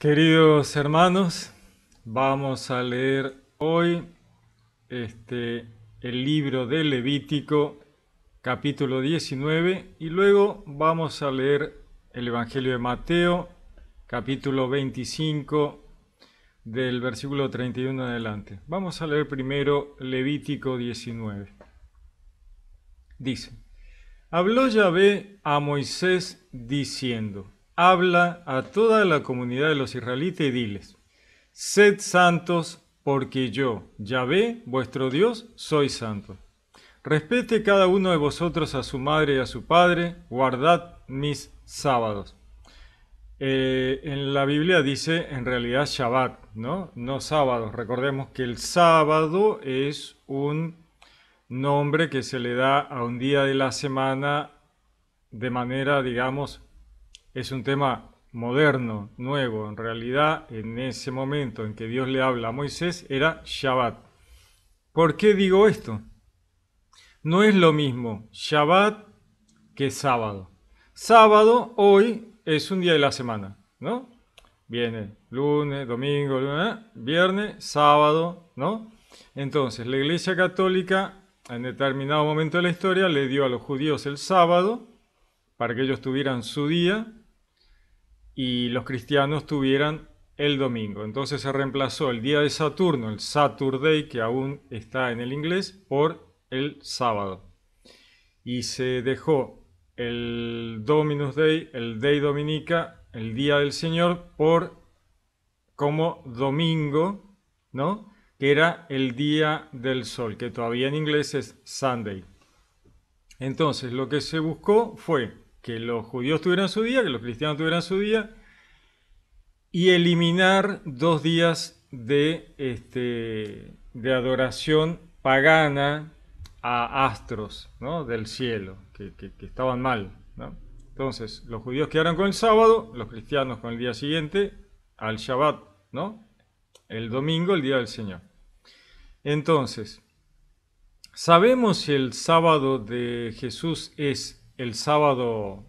Queridos hermanos, vamos a leer hoy este, el libro de Levítico, capítulo 19, y luego vamos a leer el Evangelio de Mateo, capítulo 25, del versículo 31 en adelante. Vamos a leer primero Levítico 19. Dice, habló Yahvé a Moisés diciendo, habla a toda la comunidad de los israelitas y diles, sed santos porque yo, Yahvé, vuestro Dios, soy santo. Respete cada uno de vosotros a su madre y a su padre, guardad mis sábados. Eh, en la Biblia dice en realidad Shabbat, ¿no? No sábado. Recordemos que el sábado es un nombre que se le da a un día de la semana de manera, digamos, es un tema moderno, nuevo. En realidad, en ese momento en que Dios le habla a Moisés, era Shabbat. ¿Por qué digo esto? No es lo mismo Shabbat que sábado. Sábado, hoy, es un día de la semana, ¿no? Viene lunes, domingo, ¿eh? viernes, sábado, ¿no? Entonces, la Iglesia Católica en determinado momento de la historia le dio a los judíos el sábado para que ellos tuvieran su día y los cristianos tuvieran el domingo. Entonces se reemplazó el día de Saturno, el Saturday, que aún está en el inglés, por el sábado. Y se dejó el Dominus Day, el Day Dominica, el Día del Señor, por como domingo, ¿no? Que era el Día del Sol, que todavía en inglés es Sunday. Entonces, lo que se buscó fue que los judíos tuvieran su día, que los cristianos tuvieran su día, y eliminar dos días de, este, de adoración pagana a astros ¿no? del cielo, que, estaban mal. Entonces, los judíos quedaron con el sábado, los cristianos con el día siguiente, al Shabbat, ¿no? El domingo, el día del Señor. Entonces, ¿sabemos si el sábado de Jesús es el sábado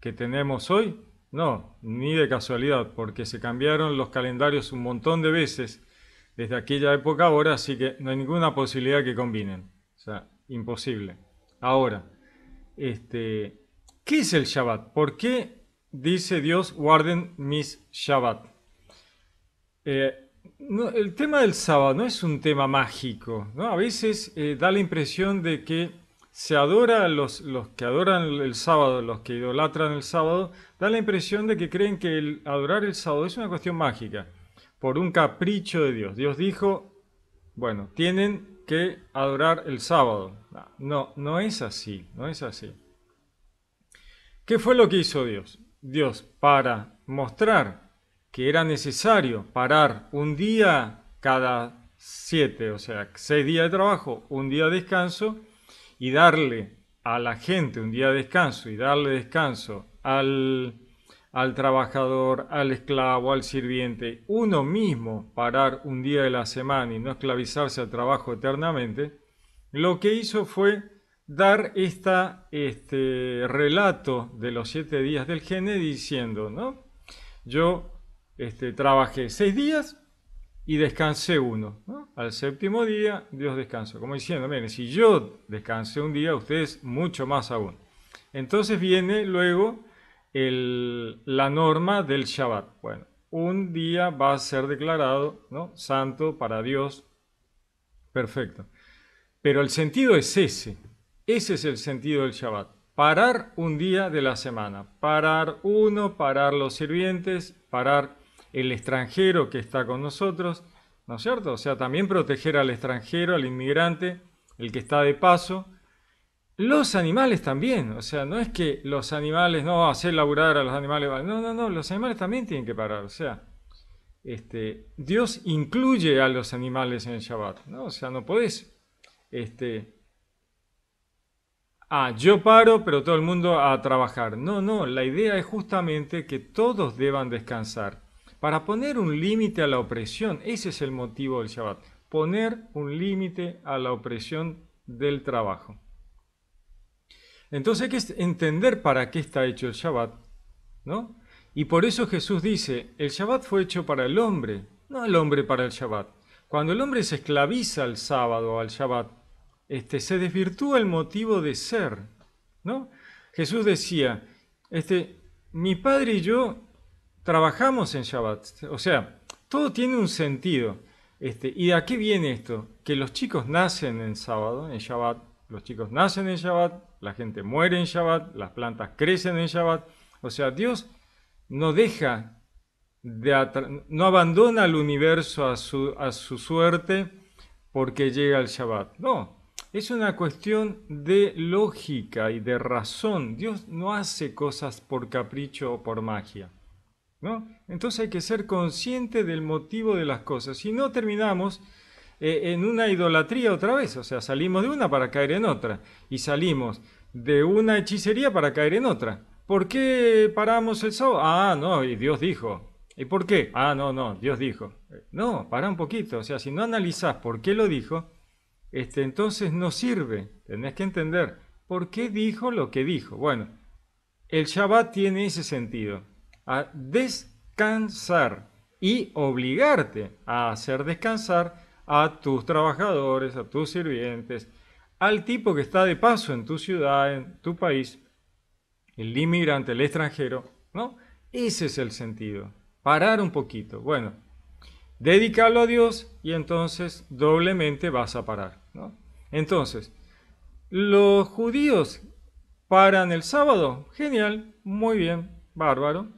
que tenemos hoy? No, ni de casualidad, porque se cambiaron los calendarios un montón de veces desde aquella época ahora, así que no hay ninguna posibilidad que combinen. O sea, imposible. Ahora, este, ¿qué es el Shabbat? ¿Por qué dice Dios, guarden mis Shabbat? Eh, el tema del sábado no es un tema mágico, ¿no? A veces eh, da la impresión de que se adora, los, los que adoran el sábado, los que idolatran el sábado, da la impresión de que creen que el adorar el sábado es una cuestión mágica, por un capricho de Dios. Dios dijo, bueno, tienen que adorar el sábado. Ah, no, no es así, no es así. ¿Qué fue lo que hizo Dios? Dios, para mostrar que era necesario parar un día cada siete, o sea, seis días de trabajo, un día de descanso, y darle a la gente un día de descanso y darle descanso al, trabajador, al esclavo, al sirviente, uno mismo parar un día de la semana y no esclavizarse al trabajo eternamente, lo que hizo fue dar este relato de los siete días del gene diciendo, ¿no? Yo este, trabajé seis días, y descansé uno. Al séptimo día Dios descansó. Como diciendo, miren, si yo descansé un día, ustedes mucho más aún. Entonces viene luego la norma del Shabbat. Bueno, un día va a ser declarado ¿no? santo para Dios. Perfecto. Pero el sentido es ese. Ese es el sentido del Shabbat parar un día de la semana, parar uno, parar los sirvientes, parar el extranjero que está con nosotros, ¿no es cierto? O sea, también proteger al extranjero, al inmigrante, el que está de paso. Los animales también, o sea, no es que los animales, no, hacer laburar a los animales, no, no, no, los animales también tienen que parar, o sea, este, Dios incluye a los animales en el Shabbat, ¿no? O sea, no podés, este, ah, yo paro, pero todo el mundo a trabajar. No, no, la idea es justamente que todos deban descansar para poner un límite a la opresión. Ese es el motivo del Shabbat, poner un límite a la opresión del trabajo. Entonces hay que entender para qué está hecho el Shabbat, ¿no? Y por eso Jesús dice, el Shabbat fue hecho para el hombre, no el hombre para el Shabbat. Cuando el hombre se esclaviza al sábado, o al Shabbat, este, se desvirtúa el motivo de ser, ¿no? Jesús decía, este, mi padre y yo trabajamos en Shabbat. O sea, todo tiene un sentido. Este, ¿Y de qué viene esto? Que los chicos nacen en sábado, en Shabbat. Los chicos nacen en Shabbat, la gente muere en Shabbat, las plantas crecen en Shabbat. O sea, Dios no deja, de no abandona al universo a su, a su suerte porque llega el Shabbat. No, es una cuestión de lógica y de razón. Dios no hace cosas por capricho o por magia. Entonces hay que ser consciente del motivo de las cosas. Si no terminamos eh, en una idolatría otra vez, o sea, salimos de una para caer en otra y salimos de una hechicería para caer en otra. ¿Por qué paramos el Ah, no, y Dios dijo. ¿Y por qué? Ah, no, no, Dios dijo. No, para un poquito. O sea, si no analizás por qué lo dijo, este, entonces no sirve. Tenés que entender por qué dijo lo que dijo. Bueno, el Shabbat tiene ese sentido a descansar y obligarte a hacer descansar a tus trabajadores, a tus sirvientes, al tipo que está de paso en tu ciudad, en tu país, el inmigrante, el extranjero, ¿no? Ese es el sentido, parar un poquito. Bueno, dedícalo a Dios y entonces doblemente vas a parar, ¿no? Entonces, los judíos paran el sábado, genial, muy bien, bárbaro,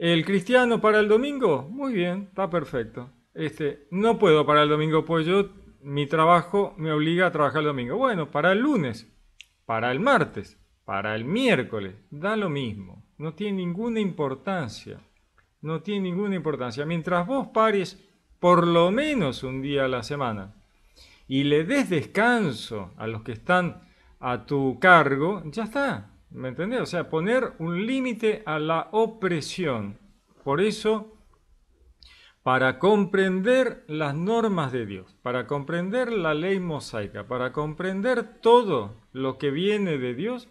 ¿El cristiano para el domingo? Muy bien, está perfecto. Este, no puedo para el domingo, pues yo, mi trabajo me obliga a trabajar el domingo. Bueno, para el lunes, para el martes, para el miércoles, da lo mismo. No tiene ninguna importancia. No tiene ninguna importancia. Mientras vos pares por lo menos un día a la semana y le des descanso a los que están a tu cargo, ya está. ¿Me entendés? O sea, poner un límite a la opresión. Por eso, para comprender las normas de Dios, para comprender la ley mosaica, para comprender todo lo que viene de Dios,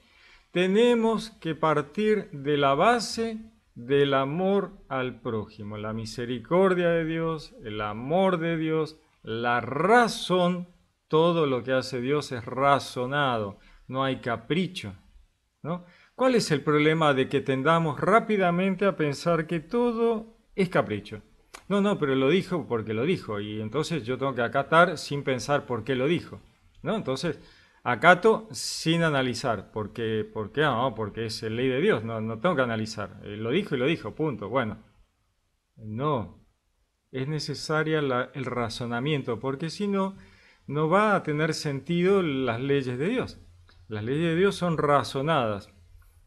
tenemos que partir de la base del amor al prójimo, la misericordia de Dios, el amor de Dios, la razón, todo lo que hace Dios es razonado, no hay capricho, ¿Cuál es el problema de que tendamos rápidamente a pensar que todo es capricho? No, no, pero lo dijo porque lo dijo y entonces yo tengo que acatar sin pensar por qué lo dijo, ¿no? Entonces, acato sin analizar, porque, qué, ah, no, porque es ley de Dios, no, no tengo que analizar, eh, lo dijo y lo dijo, punto, bueno. No, es necesario el razonamiento, porque si no, no va a tener sentido las leyes de Dios. Las leyes de Dios son razonadas.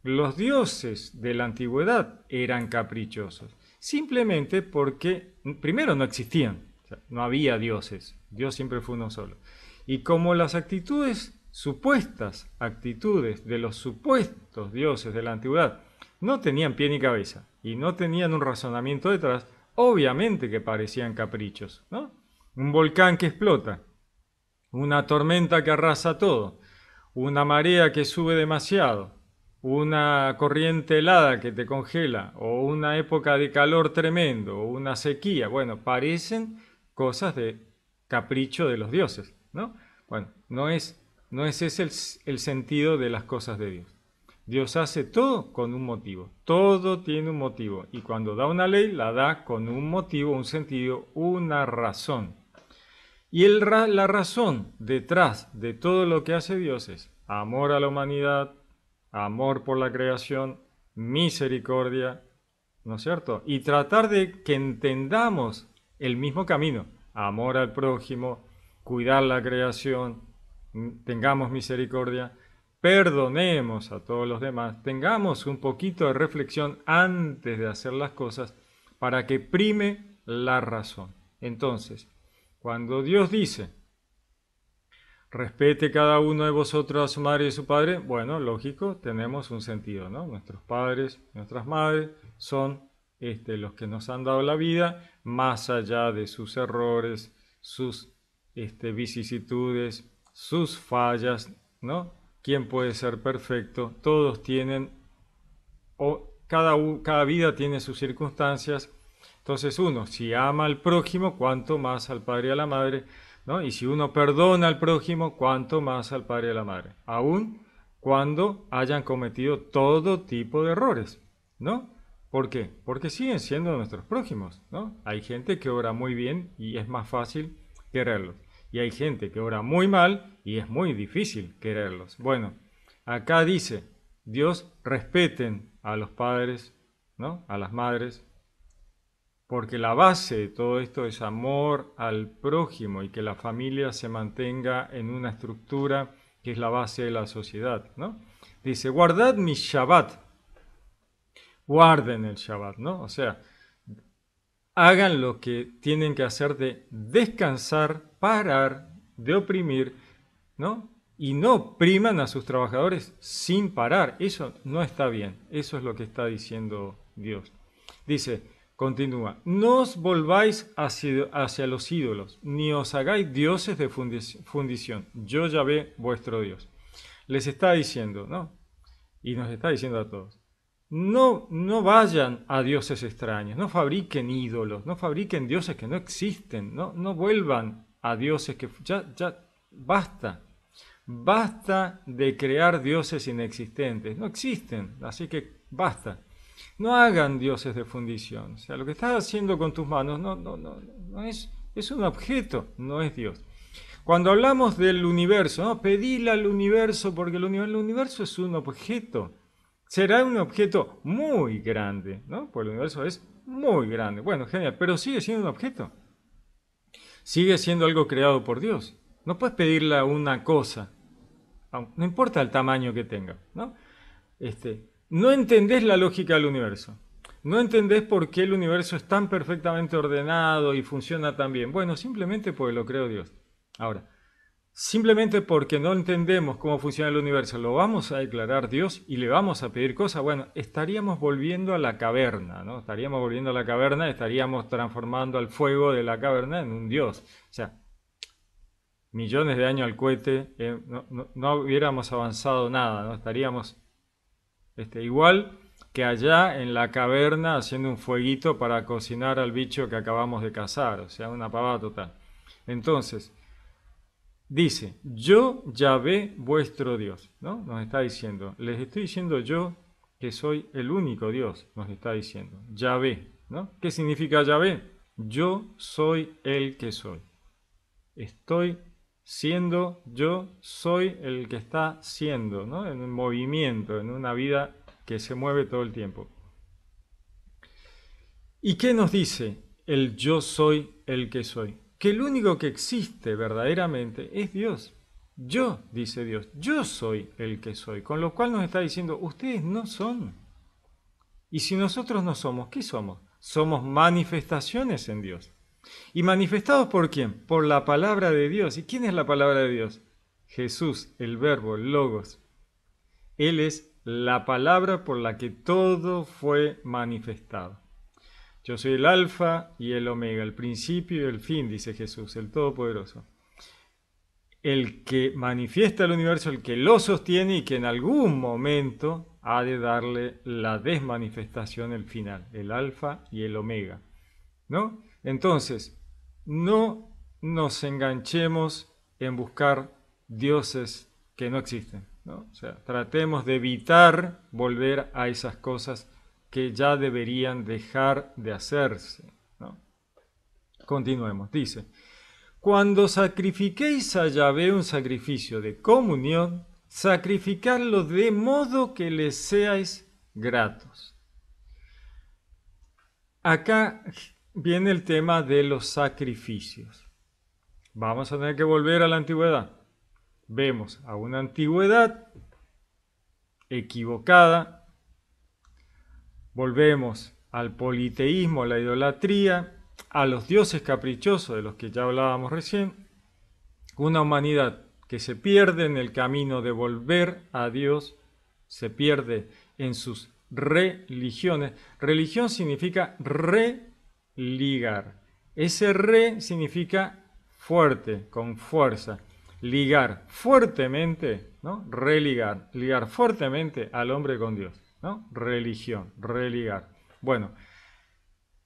Los dioses de la antigüedad eran caprichosos, simplemente porque primero no existían, no había dioses, Dios siempre fue uno solo. Y como las actitudes, supuestas actitudes de los supuestos dioses de la antigüedad no tenían pie ni cabeza y no tenían un razonamiento detrás, obviamente que parecían caprichos, ¿no? Un volcán que explota, una tormenta que arrasa todo, una marea que sube demasiado, una corriente helada que te congela, o una época de calor tremendo, o una sequía. Bueno, parecen cosas de capricho de los dioses, ¿no? Bueno, no es, no es ese el, el sentido de las cosas de Dios. Dios hace todo con un motivo, todo tiene un motivo, y cuando da una ley, la da con un motivo, un sentido, una razón. Y la razón detrás de todo lo que hace Dios es amor a la humanidad, amor por la creación, misericordia, ¿no es cierto? Y tratar de que entendamos el mismo camino, amor al prójimo, cuidar la creación, mm, tengamos misericordia, perdonemos a todos los demás, tengamos un poquito de reflexión antes de hacer las cosas para que prime la razón. Entonces, cuando Dios dice, respete cada uno de vosotros a su madre y a su padre, bueno, lógico, tenemos un sentido, ¿no? Nuestros padres, nuestras madres son este, los que nos han dado la vida, más allá de sus errores, sus este, vicisitudes, sus fallas, ¿no? ¿Quién puede ser perfecto? Todos tienen, o cada, cada vida tiene sus circunstancias, entonces uno, si ama al prójimo, cuanto más al padre y a la madre, ¿no? Y si uno perdona al prójimo, cuanto más al padre y a la madre, Aún cuando hayan cometido todo tipo de errores, ¿no? ¿Por qué? Porque siguen siendo nuestros prójimos, ¿no? Hay gente que ora muy bien y es más fácil quererlos. Y hay gente que ora muy mal y es muy difícil quererlos. Bueno, acá dice, Dios respeten a los padres, ¿no? A las madres, porque la base de todo esto es amor al prójimo y que la familia se mantenga en una estructura que es la base de la sociedad, ¿no? Dice, guardad mi Shabbat, guarden el Shabbat, ¿no? O sea, hagan lo que tienen que hacer de descansar, parar, de oprimir, ¿no? Y no opriman a sus trabajadores sin parar. Eso no está bien. Eso es lo que está diciendo Dios. Dice, Continúa. No os volváis hacia, los ídolos, ni os hagáis dioses de fundición. Yo ya ve vuestro Dios. Les está diciendo, ¿no? Y nos está diciendo a todos. No, no vayan a dioses extraños, no fabriquen ídolos, no fabriquen dioses que no existen, no, no vuelvan a dioses que ya, ya basta, basta de crear dioses inexistentes, no existen, así que basta. No hagan dioses de fundición. O sea, lo que estás haciendo con tus manos no, no, no, es, es un objeto, no es Dios. Cuando hablamos del universo, ¿no? al universo, porque el universo, es un objeto. Será un objeto muy grande, ¿no? Porque el universo es muy grande. Bueno, genial, pero sigue siendo un objeto. Sigue siendo algo creado por Dios. No puedes pedirle una cosa, no importa el tamaño que tenga, ¿no? Este, no entendés la lógica del universo. No entendés por qué el universo es tan perfectamente ordenado y funciona tan bien. Bueno, simplemente porque lo creo Dios. Ahora, simplemente porque no entendemos cómo funciona el universo, lo vamos a declarar Dios y le vamos a pedir cosas. Bueno, estaríamos volviendo a la caverna, ¿no? Estaríamos volviendo a la caverna, estaríamos transformando al fuego de la caverna en un Dios. O sea, millones de años al cohete, eh, no, no, hubiéramos avanzado nada, ¿no? Estaríamos este, igual que allá en la caverna haciendo un fueguito para cocinar al bicho que acabamos de cazar, o sea, una pavada total. Entonces, dice, yo ve vuestro Dios, ¿no? Nos está diciendo, les estoy diciendo yo que soy el único Dios, nos está diciendo, Yahvé, ¿no? ¿Qué significa ve? Yo soy el que soy. Estoy siendo yo soy el que está siendo, en un movimiento, en una vida que se mueve todo el tiempo. ¿Y qué nos dice el yo soy el que soy? Que el único que existe verdaderamente es Dios. Yo, dice Dios, yo soy el que soy, con lo cual nos está diciendo, ustedes no son. Y si nosotros no somos, ¿qué somos? Somos manifestaciones en Dios. ¿Y manifestados por quién? Por la palabra de Dios. ¿Y quién es la palabra de Dios? Jesús, el verbo, el logos. Él es la palabra por la que todo fue manifestado. Yo soy el alfa y el omega, el principio y el fin, dice Jesús, el Todopoderoso. El que manifiesta el universo, el que lo sostiene y que en algún momento ha de darle la desmanifestación, el final, el alfa y el omega. ¿No? Entonces, no nos enganchemos en buscar dioses que no existen. ¿no? O sea, tratemos de evitar volver a esas cosas que ya deberían dejar de hacerse. ¿no? Continuemos. Dice, cuando sacrifiquéis a Yahvé un sacrificio de comunión, sacrificadlo de modo que le seáis gratos. Acá viene el tema de los sacrificios. Vamos a tener que volver a la antigüedad. Vemos a una antigüedad equivocada. Volvemos al politeísmo, a la idolatría, a los dioses caprichosos de los que ya hablábamos recién. Una humanidad que se pierde en el camino de volver a Dios, se pierde en sus religiones. Religión significa re ligar. Ese re significa fuerte, con fuerza. Ligar fuertemente, ¿no? Religar, ligar fuertemente al hombre con Dios, ¿no? Religión, religar. Bueno,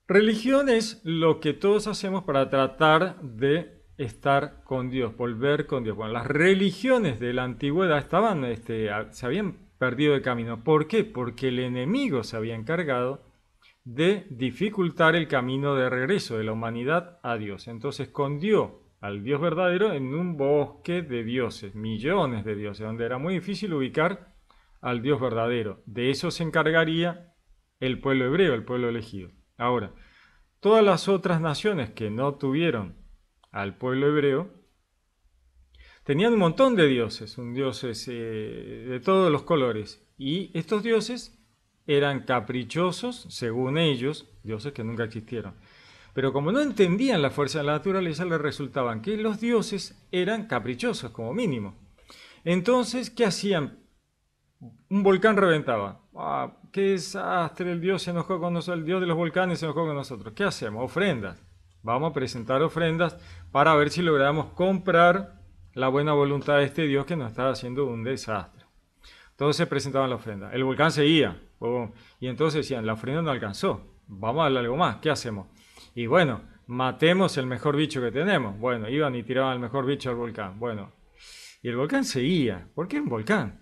religión es lo que todos hacemos para tratar de estar con Dios, volver con Dios. Bueno, las religiones de la antigüedad estaban, este, se habían perdido de camino. ¿Por qué? Porque el enemigo se había encargado de dificultar el camino de regreso de la humanidad a Dios. Entonces escondió al Dios verdadero en un bosque de dioses, millones de dioses, donde era muy difícil ubicar al Dios verdadero. De eso se encargaría el pueblo hebreo, el pueblo elegido. Ahora, todas las otras naciones que no tuvieron al pueblo hebreo, tenían un montón de dioses, un dioses eh, de todos los colores. Y estos dioses eran caprichosos, según ellos, dioses que nunca existieron. Pero como no entendían la fuerza de la naturaleza, les resultaban que los dioses eran caprichosos, como mínimo. Entonces, ¿qué hacían? Un volcán reventaba. Ah, ¡Qué desastre! El dios se enojó con nosotros, el dios de los volcanes se enojó con nosotros. ¿Qué hacemos? Ofrendas. Vamos a presentar ofrendas para ver si logramos comprar la buena voluntad de este dios que nos está haciendo un desastre. Entonces presentaban la ofrenda. El volcán seguía. Y entonces decían, la ofrenda no alcanzó. Vamos a darle algo más. ¿Qué hacemos? Y bueno, matemos el mejor bicho que tenemos. Bueno, iban y tiraban el mejor bicho al volcán. Bueno, y el volcán seguía, ¿Por qué un volcán.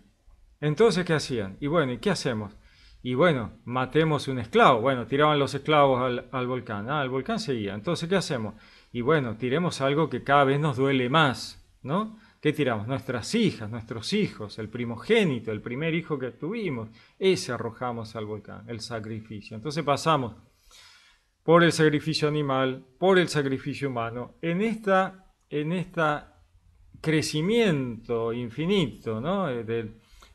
Entonces, ¿qué hacían? Y bueno, ¿y qué hacemos? Y bueno, matemos un esclavo. Bueno, tiraban los esclavos al, al volcán. Ah, el volcán seguía. Entonces, ¿qué hacemos? Y bueno, tiremos algo que cada vez nos duele más, ¿no? ¿Qué tiramos? Nuestras hijas, nuestros hijos, el primogénito, el primer hijo que tuvimos, ese arrojamos al volcán, el sacrificio. Entonces pasamos por el sacrificio animal, por el sacrificio humano, en esta, en crecimiento infinito eh,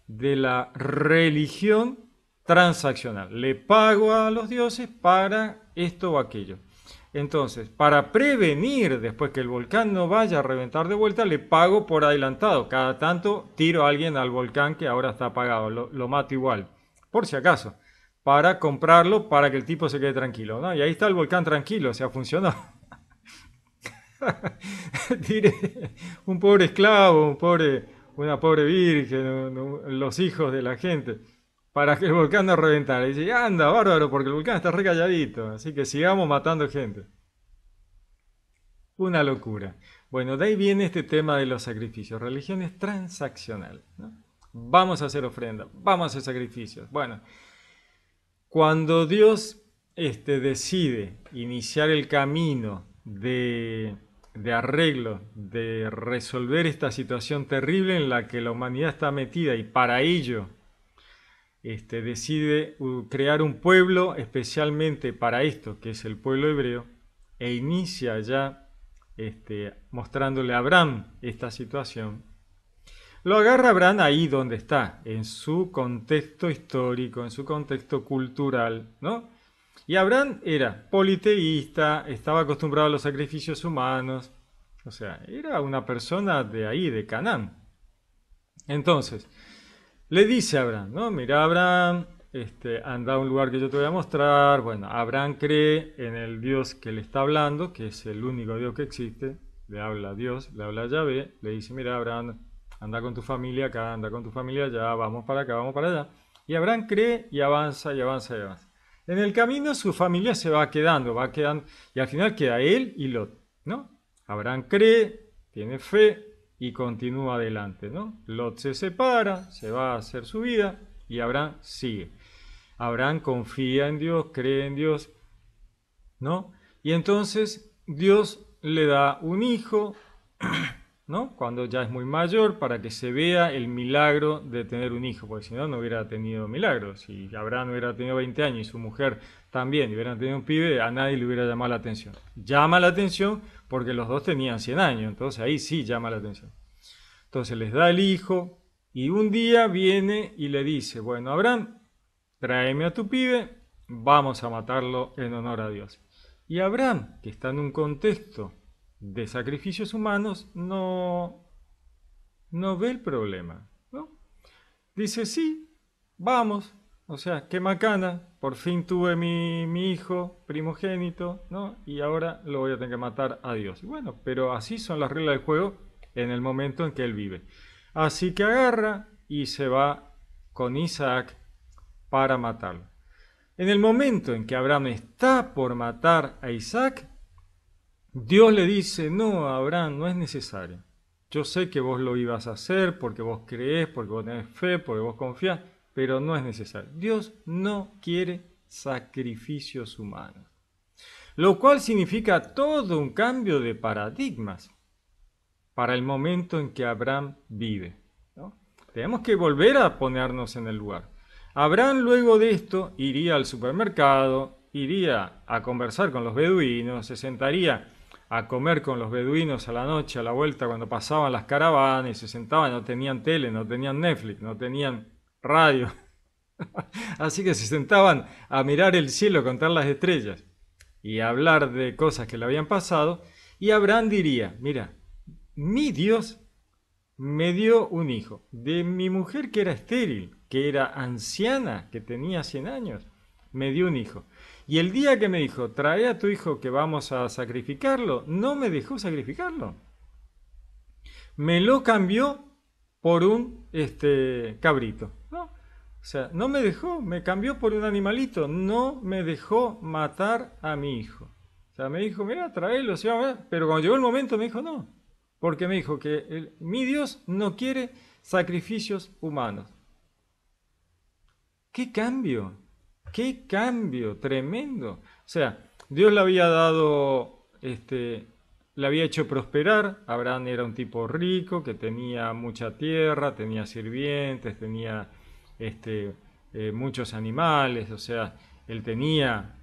de la religión transaccional. Le pago a los dioses para esto o aquello. Entonces, para prevenir después que el volcán no vaya a reventar de vuelta, le pago por adelantado. Cada tanto tiro a alguien al volcán que ahora está apagado, lo, mato igual, por si acaso, para comprarlo para que el tipo se quede tranquilo. Y ahí está el volcán tranquilo, o sea, Tire un pobre esclavo, una pobre virgen, los hijos de la gente para que el volcán no reventara. Y dice, anda, bárbaro, porque el volcán está re así que sigamos matando gente. Una locura. Bueno, de ahí viene este tema de los sacrificios. Religión es transaccional. Vamos a hacer ofrenda, vamos a hacer sacrificios. Bueno, cuando Dios este, decide iniciar el camino de, de arreglo, de resolver esta situación terrible en la que la humanidad está metida y para ello este, decide uh, crear un pueblo especialmente para esto, que es el pueblo hebreo, e inicia ya este, mostrándole a Abraham esta situación. Lo agarra Abraham ahí donde está, en su contexto histórico, en su contexto cultural, ¿no? Y Abraham era politeísta, estaba acostumbrado a los sacrificios humanos, o sea, era una persona de ahí, de Canaán. Entonces, le dice a Abraham, ¿no? Mira, Abraham, este, anda a un lugar que yo te voy a mostrar. Bueno, Abraham cree en el Dios que le está hablando, que es el único Dios que existe. Le habla a Dios, le habla a Yahvé, le dice, mira, Abraham, anda con tu familia acá, anda con tu familia allá, vamos para acá, vamos para allá. Y Abraham cree y avanza y avanza y avanza. En el camino su familia se va quedando, va quedando, y al final queda él y Lot, ¿no? Abraham cree, tiene fe, y continúa adelante, ¿no? Lot se separa, se va a hacer su vida y Abraham sigue. Abraham confía en Dios, cree en Dios, ¿no? Y entonces Dios le da un hijo, ¿no? Cuando ya es muy mayor, para que se vea el milagro de tener un hijo, porque si no, no hubiera tenido milagro. Si Abraham hubiera tenido 20 años y su mujer también y hubieran tenido un pibe, a nadie le hubiera llamado la atención. Llama la atención porque los dos tenían 100 años, entonces ahí sí llama la atención. Entonces les da el hijo y un día viene y le dice, bueno, Abraham, tráeme a tu pibe, vamos a matarlo en honor a Dios. Y Abraham, que está en un contexto de sacrificios humanos, no, no ve el problema. Dice, sí, vamos, o sea, qué macana, por fin tuve mi, hijo primogénito, ¿no? Y ahora lo voy a tener que matar a Dios. bueno, pero así son las reglas del juego en el momento en que él vive. Así que agarra y se va con Isaac para matarlo. En el momento en que Abraham está por matar a Isaac, Dios le dice, no, Abraham, no es necesario. Yo sé que vos lo ibas a hacer porque vos creés, porque vos tenés fe, porque vos confiás pero no es necesario. Dios no quiere sacrificios humanos. Lo cual significa todo un cambio de paradigmas para el momento en que Abraham vive. Tenemos que volver a ponernos en el lugar. Abraham luego de esto iría al supermercado, iría a conversar con los beduinos, se sentaría a comer con los beduinos a la noche, a la vuelta, cuando pasaban las caravanas, se sentaban, no tenían tele, no tenían Netflix, no tenían radio, Así que se sentaban a mirar el cielo, contar las estrellas y hablar de cosas que le habían pasado. Y Abraham diría, mira, mi Dios me dio un hijo de mi mujer que era estéril, que era anciana, que tenía 100 años, me dio un hijo. Y el día que me dijo, trae a tu hijo que vamos a sacrificarlo, no me dejó sacrificarlo. Me lo cambió por un este, cabrito. O sea, no me dejó, me cambió por un animalito, no me dejó matar a mi hijo. O sea, me dijo, mira, tráelo, pero cuando llegó el momento me dijo, no, porque me dijo que mi Dios no quiere sacrificios humanos. ¡Qué cambio! ¡Qué cambio tremendo! O sea, Dios le había dado, este, le había hecho prosperar. Abraham era un tipo rico que tenía mucha tierra, tenía sirvientes, tenía este, eh, muchos animales, o sea, él tenía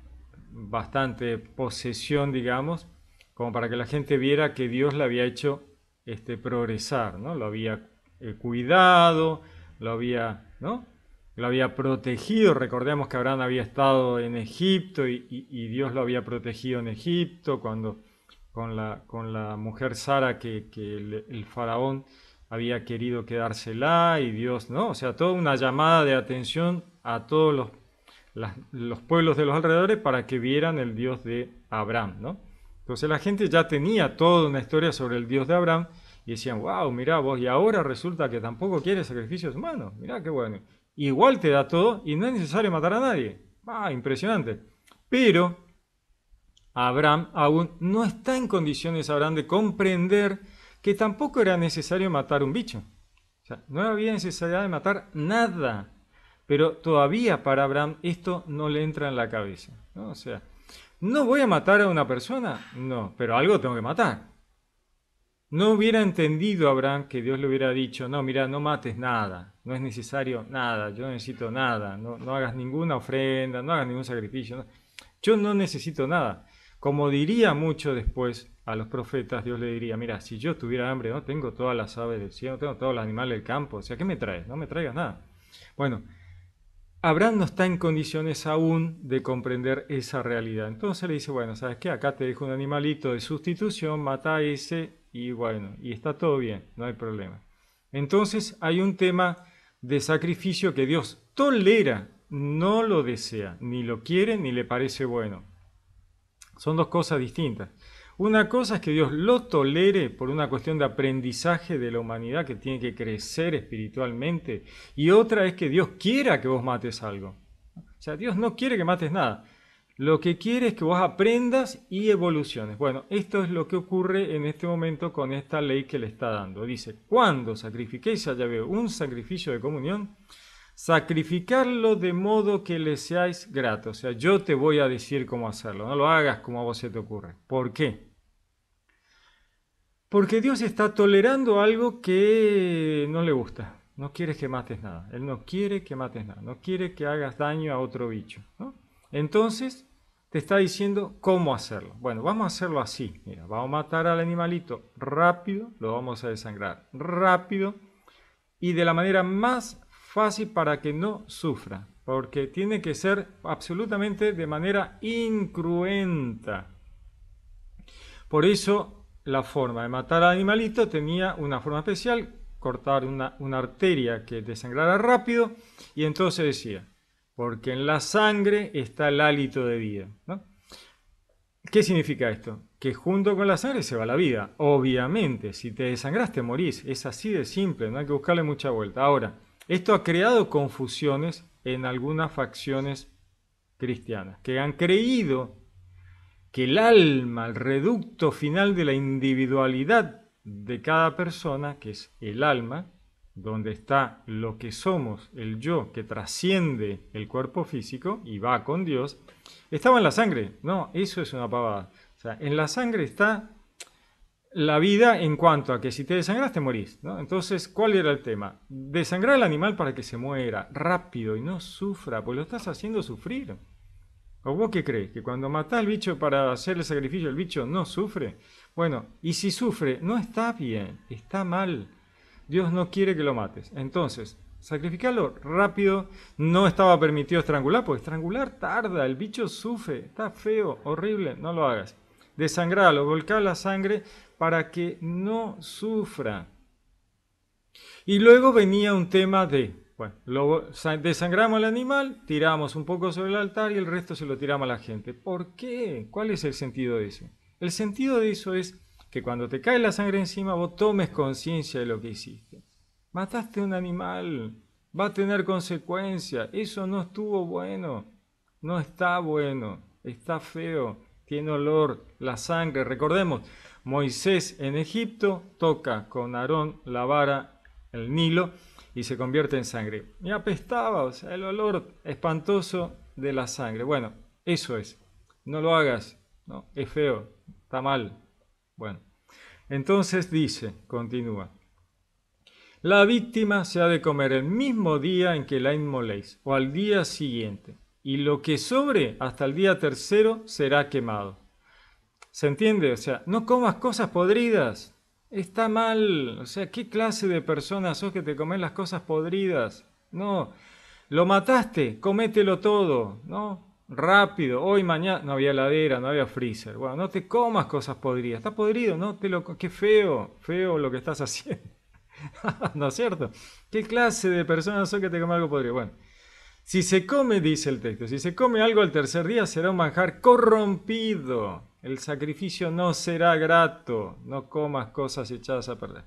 bastante posesión, digamos, como para que la gente viera que Dios le había hecho este, progresar, ¿no? Lo había eh, cuidado, lo había, ¿no? Lo había protegido, recordemos que Abraham había estado en Egipto y, Dios lo había protegido en Egipto cuando con la, con la mujer Sara que, el faraón había querido quedársela y Dios, ¿no? O sea, toda una llamada de atención a todos los, los pueblos de los alrededores para que vieran el Dios de Abraham, ¿no? Entonces la gente ya tenía toda una historia sobre el Dios de Abraham y decían, wow, mira vos, y ahora resulta que tampoco quiere sacrificios humanos, mira qué bueno. Igual te da todo y no es necesario matar a nadie. Ah, impresionante. Pero Abraham aún no está en condiciones, Abraham, de comprender que tampoco era necesario matar un bicho. O sea, no había necesidad de matar nada. Pero todavía para Abraham esto no le entra en la cabeza. O sea, ¿no voy a matar a una persona? No, pero algo tengo que matar. No hubiera entendido Abraham que Dios le hubiera dicho, no, mira, no mates nada, no es necesario nada, yo no necesito nada, no, no hagas ninguna ofrenda, no hagas ningún sacrificio, yo no necesito nada. Como diría mucho después a los profetas, Dios le diría, mira, si yo tuviera hambre, no tengo todas las aves del cielo, no tengo todos los animales del campo, o sea, ¿qué me traes? No me traigas nada. Bueno, Abraham no está en condiciones aún de comprender esa realidad. Entonces le dice, bueno, ¿sabes qué? Acá te dejo un animalito de sustitución, mata a ese y bueno, y está todo bien, no hay problema. Entonces hay un tema de sacrificio que Dios tolera, no lo desea, ni lo quiere, ni le parece bueno son dos cosas distintas. Una cosa es que Dios lo tolere por una cuestión de aprendizaje de la humanidad que tiene que crecer espiritualmente. Y otra es que Dios quiera que vos mates algo. O sea, Dios no quiere que mates nada. Lo que quiere es que vos aprendas y evoluciones. Bueno, esto es lo que ocurre en este momento con esta ley que le está dando. Dice, cuando sacrifiquéis a Yahvé un sacrificio de comunión, sacrificarlo de modo que le seáis grato. O sea, yo te voy a decir cómo hacerlo, no lo hagas como a vos se te ocurre. ¿Por qué? Porque Dios está tolerando algo que no le gusta. No quiere que mates nada. Él no quiere que mates nada. No quiere que hagas daño a otro bicho. Entonces, te está diciendo cómo hacerlo. Bueno, vamos a hacerlo así. Mira, vamos a matar al animalito rápido, lo vamos a desangrar rápido y de la manera más fácil para que no sufra, porque tiene que ser absolutamente de manera incruenta. Por eso la forma de matar al animalito tenía una forma especial, cortar una, arteria que desangrara rápido, y entonces decía, porque en la sangre está el hálito de vida. ¿Qué significa esto? Que junto con la sangre se va la vida. Obviamente, si te desangraste, morís. Es así de simple, no hay que buscarle mucha vuelta. Ahora, esto ha creado confusiones en algunas facciones cristianas, que han creído que el alma, el reducto final de la individualidad de cada persona, que es el alma, donde está lo que somos, el yo, que trasciende el cuerpo físico y va con Dios, estaba en la sangre. No, eso es una pavada. O sea, en la sangre está la vida en cuanto a que si te desangras te morís. ¿no? Entonces, ¿cuál era el tema? Desangrar al animal para que se muera rápido y no sufra, pues lo estás haciendo sufrir. ¿O vos qué crees? ¿Que cuando matás al bicho para hacerle sacrificio el bicho no sufre? Bueno, y si sufre, no está bien, está mal. Dios no quiere que lo mates. Entonces, sacrificarlo rápido. No estaba permitido estrangular, porque estrangular tarda, el bicho sufre, está feo, horrible, no lo hagas desangrarlo, volcar la sangre para que no sufra. Y luego venía un tema de, bueno, desangramos al animal, tiramos un poco sobre el altar y el resto se lo tiramos a la gente. ¿Por qué? ¿Cuál es el sentido de eso? El sentido de eso es que cuando te cae la sangre encima vos tomes conciencia de lo que hiciste. Mataste un animal, va a tener consecuencias, eso no estuvo bueno, no está bueno, está feo tiene olor la sangre. Recordemos, Moisés en Egipto toca con Aarón la vara, el Nilo, y se convierte en sangre. Me apestaba, o sea, el olor espantoso de la sangre. Bueno, eso es. No lo hagas, no, es feo, está mal. Bueno, entonces dice, continúa. La víctima se ha de comer el mismo día en que la inmoléis o al día siguiente y lo que sobre hasta el día tercero será quemado. ¿Se entiende? O sea, no comas cosas podridas. Está mal. O sea, ¿qué clase de personas sos que te comen las cosas podridas? No. Lo mataste, comételo todo, ¿no? Rápido, hoy, mañana. No había ladera no había freezer. Bueno, no te comas cosas podridas. Está podrido, ¿no? Te lo... Qué feo, feo lo que estás haciendo. ¿No es cierto? ¿Qué clase de personas son que te comen algo podrido? Bueno. Si se come, dice el texto, si se come algo al tercer día será un manjar corrompido. El sacrificio no será grato. No comas cosas echadas a perder.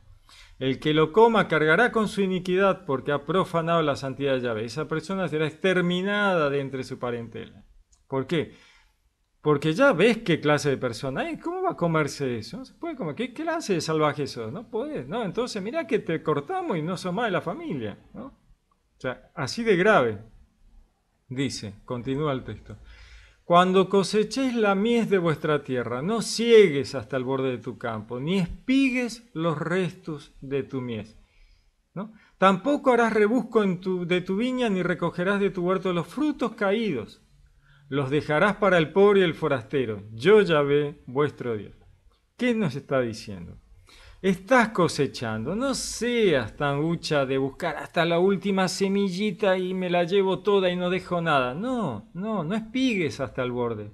El que lo coma cargará con su iniquidad porque ha profanado la santidad de Yahvé. Esa persona será exterminada de entre su parentela. ¿Por qué? Porque ya ves qué clase de persona es. ¿Cómo va a comerse eso? se puede comer. ¿Qué clase de salvaje eso? No puedes. No, entonces mira que te cortamos y no somos más de la familia. ¿no? O sea, así de grave. Dice, continúa el texto. Cuando cosechéis la mies de vuestra tierra, no ciegues hasta el borde de tu campo, ni espigues los restos de tu mies. ¿no? Tampoco harás rebusco en de tu viña, ni recogerás de tu huerto los frutos caídos. Los dejarás para el pobre y el forastero. Yo ya ve vuestro Dios. ¿Qué nos está diciendo? estás cosechando. No seas tan hucha de buscar hasta la última semillita y me la llevo toda y no dejo nada. No, no, no espigues hasta el borde.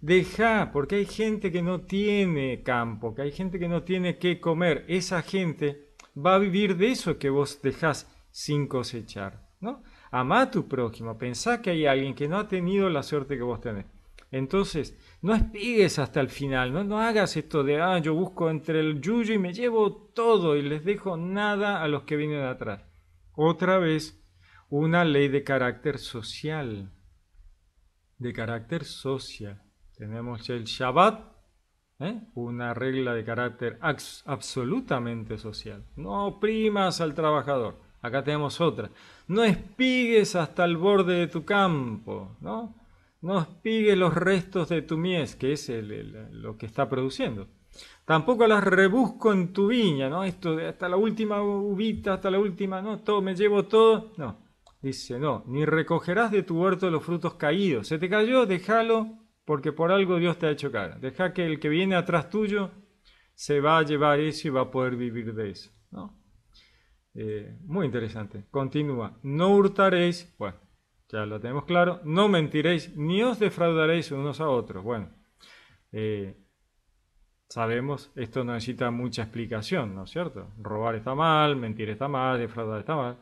Deja, porque hay gente que no tiene campo, que hay gente que no tiene qué comer. Esa gente va a vivir de eso que vos dejás sin cosechar, ¿no? Amá a tu prójimo, pensá que hay alguien que no ha tenido la suerte que vos tenés. Entonces, no espigues hasta el final, no, no hagas esto de, ah, yo busco entre el yuyo y me llevo todo y les dejo nada a los que vienen atrás. Otra vez, una ley de carácter social, de carácter social. Tenemos el Shabbat, ¿eh? una regla de carácter absolutamente social. No oprimas al trabajador. Acá tenemos otra. No espigues hasta el borde de tu campo, ¿no? no espigue los restos de tu mies, que es lo que está produciendo. Tampoco las rebusco en tu viña, ¿no? Esto de hasta la última uvita, hasta la última, ¿no? Todo, me llevo todo. No, dice, no, ni recogerás de tu huerto los frutos caídos. Se te cayó, déjalo, porque por algo Dios te ha hecho cara. Deja que el que viene atrás tuyo se va a llevar eso y va a poder vivir de eso, eh, muy interesante. Continúa. No hurtaréis. Bueno. Ya lo tenemos claro. No mentiréis ni os defraudaréis unos a otros. Bueno, eh, sabemos, esto necesita mucha explicación, ¿no es cierto? Robar está mal, mentir está mal, defraudar está mal.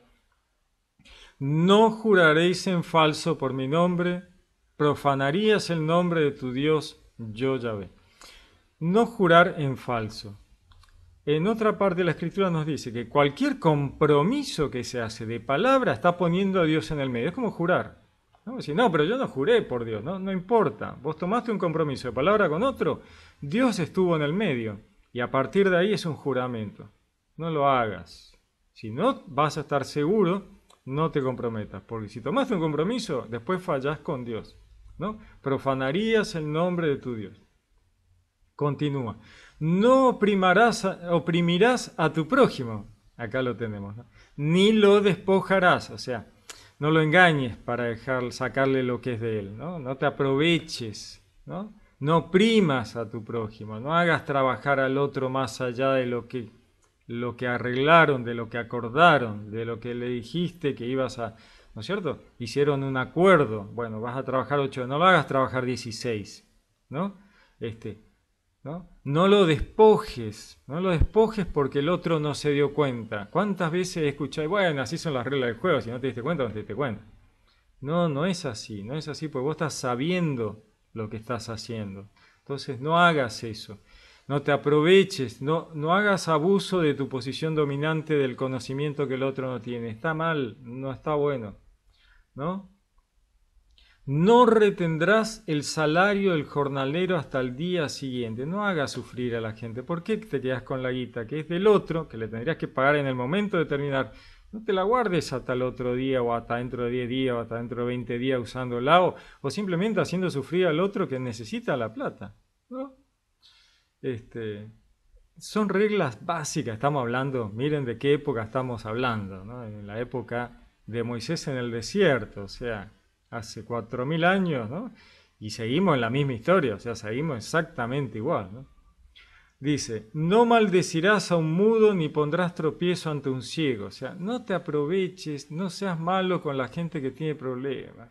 No juraréis en falso por mi nombre, profanarías el nombre de tu Dios, yo ya ve. No jurar en falso. En otra parte de la escritura nos dice que cualquier compromiso que se hace de palabra está poniendo a Dios en el medio. Es como jurar. ¿no? no, pero yo no juré por Dios, ¿no? no importa. Vos tomaste un compromiso de palabra con otro, Dios estuvo en el medio. Y a partir de ahí es un juramento. No lo hagas. Si no vas a estar seguro, no te comprometas. Porque si tomaste un compromiso, después fallas con Dios. ¿no? Profanarías el nombre de tu Dios. Continúa no oprimarás, oprimirás a tu prójimo. Acá lo tenemos. Ni lo despojarás, o sea, no lo engañes para dejar, sacarle lo que es de él, ¿no? No te aproveches, ¿no? No oprimas a tu prójimo, no hagas trabajar al otro más allá de lo que, lo que arreglaron, de lo que acordaron, de lo que le dijiste que ibas a... ¿No es cierto? Hicieron un acuerdo, bueno, vas a trabajar ocho, no lo hagas trabajar 16, ¿no? Este, ¿no? no lo despojes, no lo despojes porque el otro no se dio cuenta. ¿Cuántas veces escuchado? bueno, así son las reglas del juego, si no te diste cuenta, no te diste cuenta? No, no es así, no es así, porque vos estás sabiendo lo que estás haciendo. Entonces no hagas eso, no te aproveches, no, no hagas abuso de tu posición dominante del conocimiento que el otro no tiene. Está mal, no está bueno, ¿no? No retendrás el salario del jornalero hasta el día siguiente. No hagas sufrir a la gente. ¿Por qué te quedas con la guita que es del otro, que le tendrías que pagar en el momento de terminar? No te la guardes hasta el otro día o hasta dentro de 10 días o hasta dentro de 20 días usando el lado. o simplemente haciendo sufrir al otro que necesita la plata. Este, son reglas básicas. Estamos hablando, miren de qué época estamos hablando. ¿no? En la época de Moisés en el desierto, o sea hace 4.000 años, ¿no? Y seguimos en la misma historia, o sea, seguimos exactamente igual, Dice, no maldecirás a un mudo ni pondrás tropiezo ante un ciego. O sea, no te aproveches, no seas malo con la gente que tiene problemas.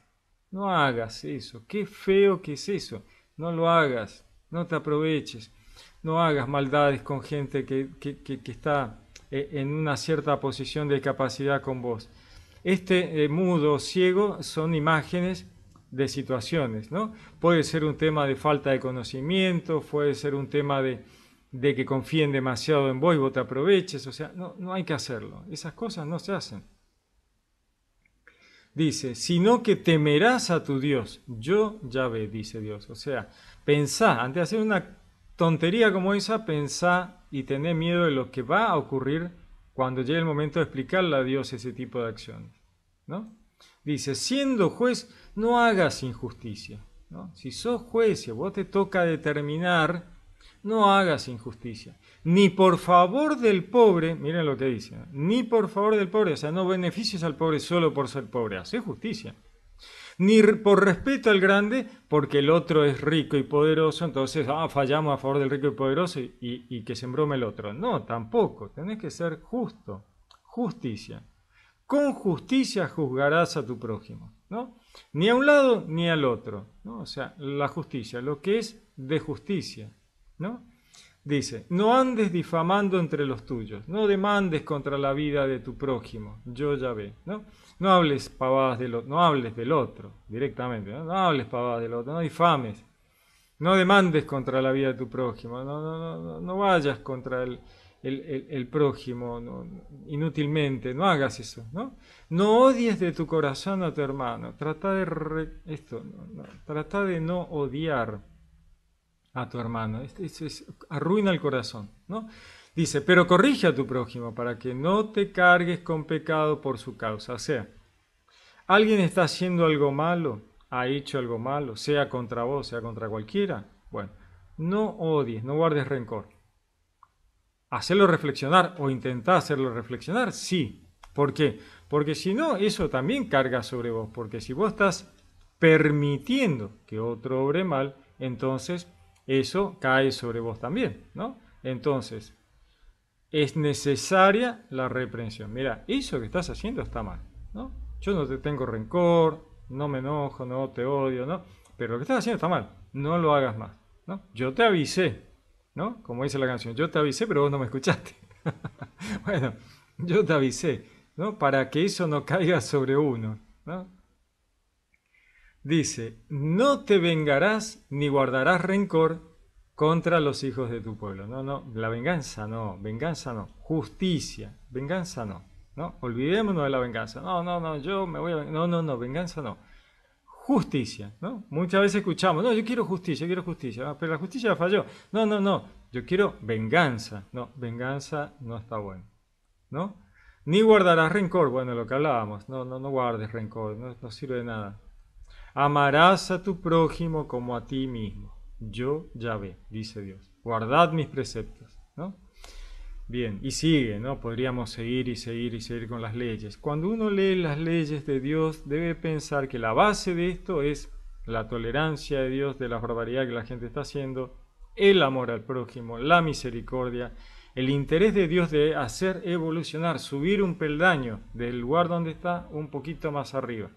No hagas eso. Qué feo que es eso. No lo hagas. No te aproveches. No hagas maldades con gente que, que está eh, en una cierta posición de capacidad con vos. Este eh, mudo ciego son imágenes de situaciones, ¿no? Puede ser un tema de falta de conocimiento, puede ser un tema de, que confíen demasiado en vos y vos te aproveches, o sea, no, hay que hacerlo, esas cosas no se hacen. Dice, sino que temerás a tu Dios, yo ya ve, dice Dios, o sea, pensá, antes de hacer una tontería como esa, pensá y tené miedo de lo que va a ocurrir cuando llegue el momento de explicarle a Dios ese tipo de acciones. ¿no? Dice, siendo juez, no hagas injusticia. ¿no? Si sos juez y vos te toca determinar, no hagas injusticia. Ni por favor del pobre, miren lo que dice, ni por favor del pobre, o sea, no beneficies al pobre solo por ser pobre, hace justicia. Ni por respeto al grande, porque el otro es rico y poderoso, entonces, ah, fallamos a favor del rico y poderoso y, que se embrome el otro. No, tampoco, tenés que ser justo, justicia con justicia juzgarás a tu prójimo. ¿no? Ni a un lado ni al otro. ¿no? O sea, la justicia, lo que es de justicia. ¿no? Dice, no andes difamando entre los tuyos, no demandes contra la vida de tu prójimo, yo ya ve, ¿no? No hables pavadas del otro, no hables del otro directamente, ¿no? hables pavadas del otro, no difames, no demandes contra la vida de tu prójimo, no, no vayas contra el, el, prójimo inútilmente, no hagas eso, ¿no? odies de tu corazón a tu hermano, trata de, esto, no, trata de no odiar a tu hermano, arruina el corazón, ¿no? Dice, pero corrige a tu prójimo para que no te cargues con pecado por su causa. O sea, alguien está haciendo algo malo, ha hecho algo malo, sea contra vos, sea contra cualquiera. Bueno, no odies, no guardes rencor. ¿Hacerlo reflexionar o intentar hacerlo reflexionar? Sí. ¿Por qué? Porque si no, eso también carga sobre vos. Porque si vos estás permitiendo que otro obre mal, entonces eso cae sobre vos también, ¿no? Entonces, es necesaria la reprensión. Mira, eso que estás haciendo está mal, ¿no? Yo no te tengo rencor, no me enojo, no te odio, ¿no? Pero lo que estás haciendo está mal, no lo hagas más, ¿no? Yo te avisé, ¿no? Como dice la canción, yo te avisé, pero vos no me escuchaste. bueno, yo te avisé, ¿no? Para que eso no caiga sobre uno, Dice, no te vengarás ni guardarás rencor contra los hijos de tu pueblo. No, no, la venganza no, venganza no, justicia, venganza no, ¿no? Olvidémonos de la venganza. No, no, no, yo me voy a... No, no, no, venganza no justicia, ¿no? Muchas veces escuchamos, no, yo quiero justicia, yo quiero justicia, ah, pero la justicia falló. No, no, no, yo quiero venganza. No, venganza no está bueno, ¿no? Ni guardarás rencor, bueno, lo que hablábamos, no, no, no guardes rencor, no sirve de nada. Amarás a tu prójimo como a ti mismo. Yo ya ve, dice Dios. Guardad mis preceptos, ¿no? Bien, y sigue, ¿no? Podríamos seguir y seguir y seguir con las leyes. Cuando uno lee las leyes de Dios, debe pensar que la base de esto es la tolerancia de Dios de la barbaridad que la gente está haciendo, el amor al prójimo, la misericordia, el interés de Dios de hacer evolucionar, subir un peldaño del lugar donde está un poquito más arriba.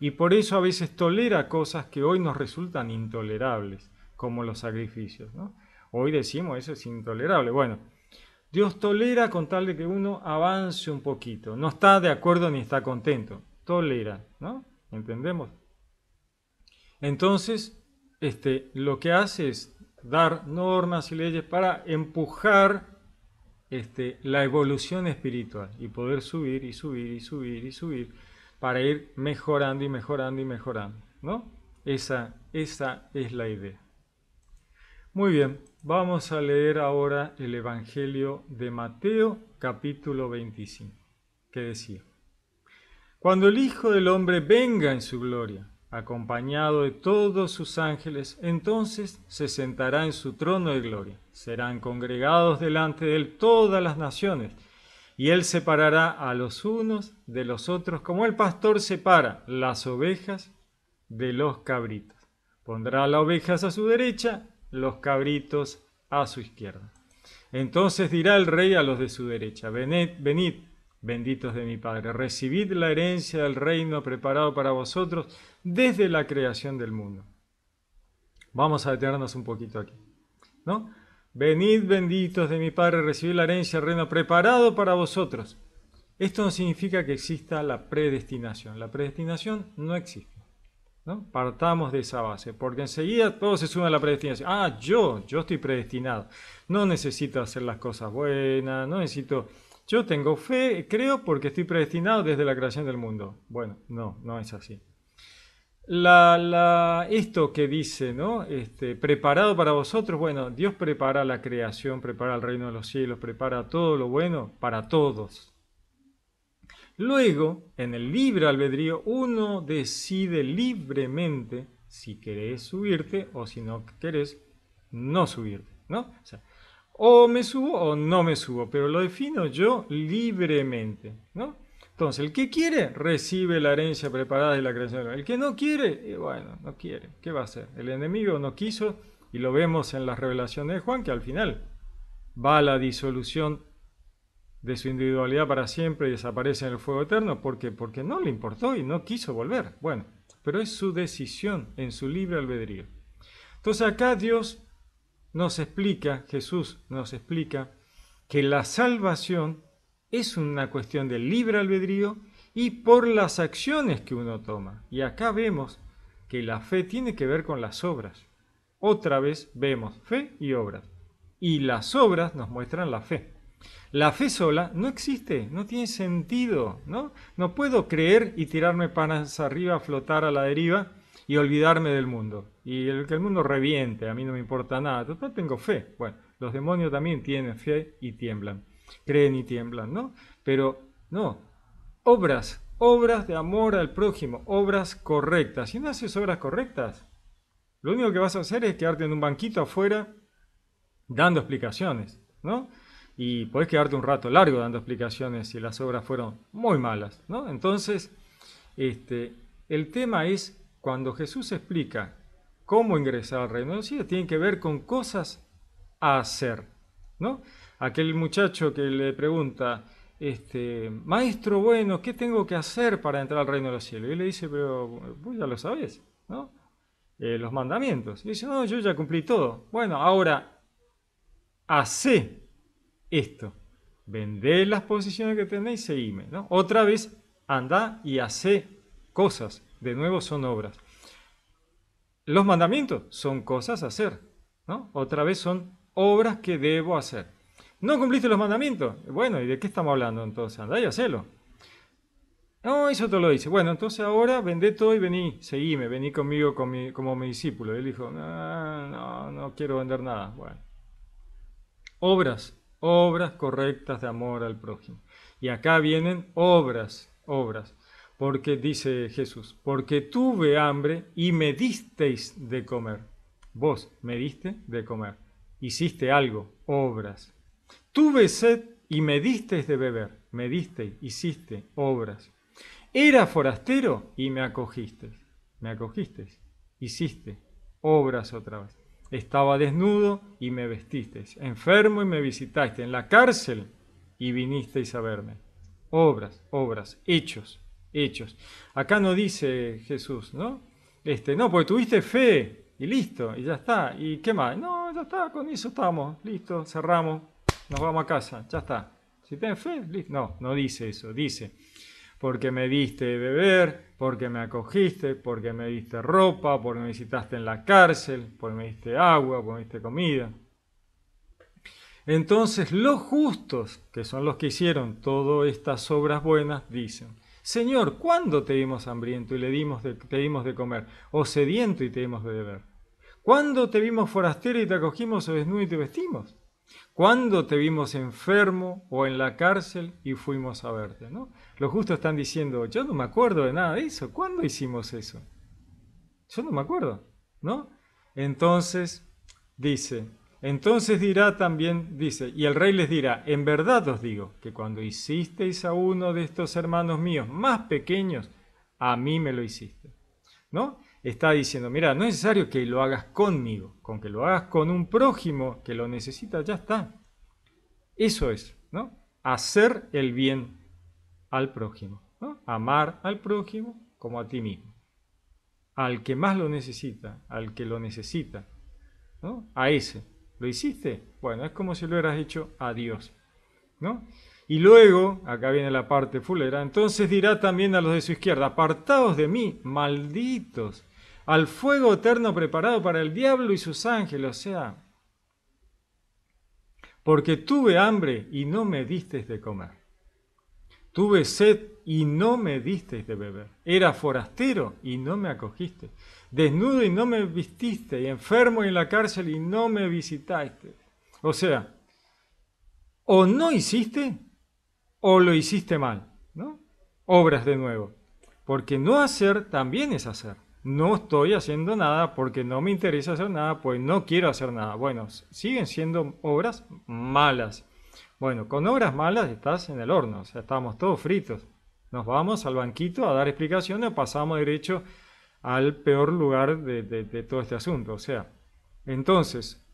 Y por eso a veces tolera cosas que hoy nos resultan intolerables, como los sacrificios. ¿no? Hoy decimos eso es intolerable. Bueno, Dios tolera con tal de que uno avance un poquito. No está de acuerdo ni está contento. Tolera, ¿no? ¿Entendemos? Entonces, este, lo que hace es dar normas y leyes para empujar este, la evolución espiritual y poder subir y subir y subir y subir para ir mejorando y mejorando y mejorando, ¿no? Esa, esa es la idea. Muy bien, vamos a leer ahora el Evangelio de Mateo capítulo 25, que decía, Cuando el Hijo del Hombre venga en su gloria, acompañado de todos sus ángeles, entonces se sentará en su trono de gloria. Serán congregados delante de él todas las naciones, y él separará a los unos de los otros, como el pastor separa las ovejas de los cabritos. Pondrá las ovejas a su derecha los cabritos a su izquierda. Entonces dirá el rey a los de su derecha, venid, venid, benditos de mi Padre, recibid la herencia del reino preparado para vosotros desde la creación del mundo. Vamos a detenernos un poquito aquí, ¿no? Venid, benditos de mi Padre, recibid la herencia del reino preparado para vosotros. Esto no significa que exista la predestinación. La predestinación no existe. Partamos de esa base, porque enseguida todo se suma a la predestinación. Ah, yo, yo estoy predestinado. No necesito hacer las cosas buenas, no necesito... Yo tengo fe, creo, porque estoy predestinado desde la creación del mundo. Bueno, no, no es así. La, la, esto que dice, ¿no? Este, preparado para vosotros, bueno, Dios prepara la creación, prepara el reino de los cielos, prepara todo lo bueno para todos, Luego, en el libre albedrío, uno decide libremente si querés subirte o si no querés no subirte, ¿no? O, o me subo o no me subo, pero lo defino yo libremente, ¿no? Entonces, el que quiere recibe la herencia preparada de la creación. El que no quiere, eh, bueno, no quiere. ¿Qué va a hacer? El enemigo no quiso y lo vemos en las revelaciones de Juan, que al final va a la disolución de su individualidad para siempre y desaparece en el fuego eterno. porque Porque no le importó y no quiso volver. Bueno, pero es su decisión en su libre albedrío. Entonces acá Dios nos explica, Jesús nos explica, que la salvación es una cuestión de libre albedrío y por las acciones que uno toma. Y acá vemos que la fe tiene que ver con las obras. Otra vez vemos fe y obras. Y las obras nos muestran la fe. La fe sola no existe, no tiene sentido, ¿no? No puedo creer y tirarme panas arriba, flotar a la deriva y olvidarme del mundo. Y el, que el mundo reviente, a mí no me importa nada, total tengo fe. Bueno, los demonios también tienen fe y tiemblan, creen y tiemblan, ¿no? Pero no, obras, obras de amor al prójimo, obras correctas. Si no haces obras correctas, lo único que vas a hacer es quedarte en un banquito afuera dando explicaciones, ¿no? y podés quedarte un rato largo dando explicaciones si las obras fueron muy malas, ¿no? Entonces, este, el tema es cuando Jesús explica cómo ingresar al reino de los cielos, tiene que ver con cosas a hacer, ¿no? Aquel muchacho que le pregunta, este, maestro bueno, ¿qué tengo que hacer para entrar al reino de los cielos? Y le dice, pero vos ya lo sabés, ¿no? Eh, los mandamientos. Y dice, no, yo ya cumplí todo. Bueno, ahora, hace esto. vendé las posiciones que tenéis, seguime. Otra vez, anda y hace cosas. De nuevo son obras. Los mandamientos son cosas a hacer. ¿no? Otra vez son obras que debo hacer. ¿No cumpliste los mandamientos? Bueno, ¿y de qué estamos hablando entonces? Andá y hacelo. No, eso te lo dice. Bueno, entonces ahora vendé todo y vení, seguime, vení conmigo como mi discípulo. Él dijo, no, no, no quiero vender nada. Bueno. Obras obras correctas de amor al prójimo. Y acá vienen obras, obras, porque dice Jesús, porque tuve hambre y me disteis de comer. Vos me diste de comer, hiciste algo, obras. Tuve sed y me disteis de beber, me disteis, hiciste obras. Era forastero y me acogisteis, me acogisteis, hiciste obras otra vez. Estaba desnudo y me vestisteis, enfermo y me visitaste, en la cárcel y vinisteis a verme. Obras, obras, hechos, hechos. Acá no dice Jesús, ¿no? Este, no, porque tuviste fe y listo, y ya está. ¿Y qué más? No, ya está, con eso estamos, listo, cerramos, nos vamos a casa, ya está. Si tenés fe, listo. No, no dice eso, dice porque me diste de beber, porque me acogiste, porque me diste ropa, porque me visitaste en la cárcel, porque me diste agua, porque me diste comida. Entonces los justos, que son los que hicieron todas estas obras buenas, dicen, Señor, ¿cuándo te vimos hambriento y le dimos de, te dimos de comer? ¿O sediento y te dimos de beber? ¿Cuándo te vimos forastero y te acogimos o desnudo y te vestimos? ¿Cuándo te vimos enfermo o en la cárcel y fuimos a verte? ¿no? Los justos están diciendo, yo no me acuerdo de nada de eso, ¿cuándo hicimos eso? Yo no me acuerdo, ¿no? Entonces, dice, entonces dirá también, dice, y el rey les dirá, en verdad os digo que cuando hicisteis a uno de estos hermanos míos más pequeños, a mí me lo hiciste, ¿no? está diciendo, mira, no es necesario que lo hagas conmigo, con que lo hagas con un prójimo que lo necesita, ya está. Eso es, ¿no? Hacer el bien al prójimo, ¿no? Amar al prójimo como a ti mismo. Al que más lo necesita, al que lo necesita, ¿no? A ese. ¿Lo hiciste? Bueno, es como si lo hubieras hecho a Dios, ¿no? Y luego, acá viene la parte fulera, entonces dirá también a los de su izquierda, apartaos de mí, malditos al fuego eterno preparado para el diablo y sus ángeles. O sea, porque tuve hambre y no me diste de comer. Tuve sed y no me diste de beber. Era forastero y no me acogiste. Desnudo y no me vististe. Y enfermo en la cárcel y no me visitaste. O sea, o no hiciste o lo hiciste mal. ¿no? Obras de nuevo. Porque no hacer también es hacer no estoy haciendo nada porque no me interesa hacer nada, pues no quiero hacer nada. Bueno, siguen siendo obras malas. Bueno, con obras malas estás en el horno, o sea, estamos todos fritos. Nos vamos al banquito a dar explicaciones, pasamos derecho al peor lugar de, de todo este asunto. O sea, entonces,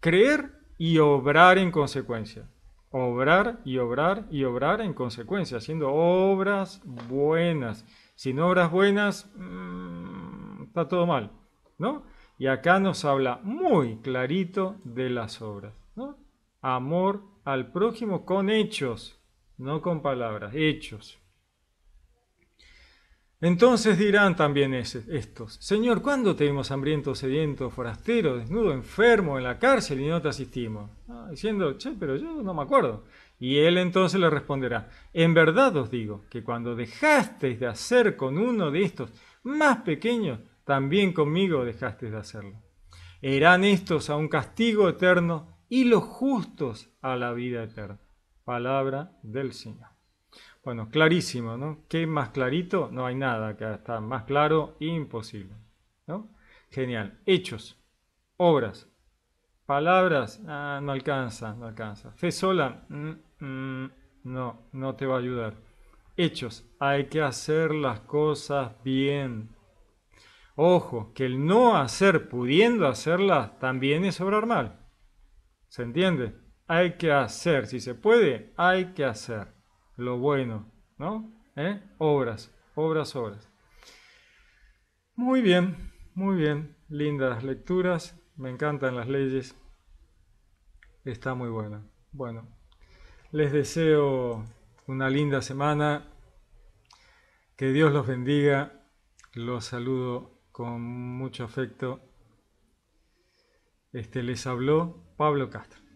creer y obrar en consecuencia. Obrar y obrar y obrar en consecuencia, haciendo obras buenas. Sin obras buenas, mm, está todo mal, ¿no? Y acá nos habla muy clarito de las obras, ¿no? Amor al prójimo con hechos, no con palabras, hechos. Entonces dirán también estos, Señor, ¿cuándo te vimos hambriento, sediento, forastero, desnudo, enfermo, en la cárcel y no te asistimos? Ah, diciendo, che, pero yo no me acuerdo. Y él entonces le responderá, en verdad os digo que cuando dejasteis de hacer con uno de estos más pequeños, también conmigo dejasteis de hacerlo. Eran estos a un castigo eterno y los justos a la vida eterna. Palabra del Señor. Bueno, clarísimo, ¿no? ¿Qué más clarito? No hay nada que está más claro, imposible. ¿no? Genial. Hechos, obras, Palabras, ah, no alcanza, no alcanza. Fe sola, mm, mm, no, no te va a ayudar. Hechos, hay que hacer las cosas bien. Ojo, que el no hacer pudiendo hacerlas también es obrar mal. ¿Se entiende? Hay que hacer, si se puede, hay que hacer lo bueno, ¿no? ¿Eh? Obras, obras, obras. Muy bien, muy bien, lindas lecturas. Me encantan las leyes. Está muy buena. Bueno, les deseo una linda semana. Que Dios los bendiga. Los saludo con mucho afecto. Este les habló Pablo Castro.